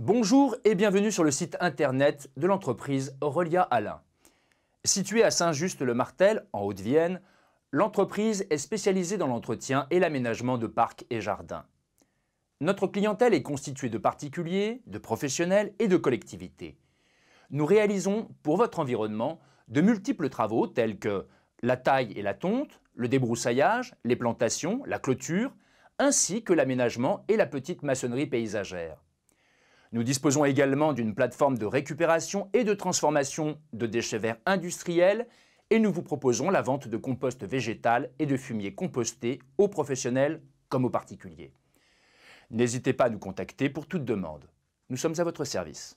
Bonjour et bienvenue sur le site internet de l'entreprise Relia Alain. Située à Saint-Just-le-Martel, en Haute-Vienne, l'entreprise est spécialisée dans l'entretien et l'aménagement de parcs et jardins. Notre clientèle est constituée de particuliers, de professionnels et de collectivités. Nous réalisons pour votre environnement de multiples travaux tels que la taille et la tonte, le débroussaillage, les plantations, la clôture, ainsi que l'aménagement et la petite maçonnerie paysagère. Nous disposons également d'une plateforme de récupération et de transformation de déchets verts industriels et nous vous proposons la vente de compost végétal et de fumier composté aux professionnels comme aux particuliers. N'hésitez pas à nous contacter pour toute demande. Nous sommes à votre service.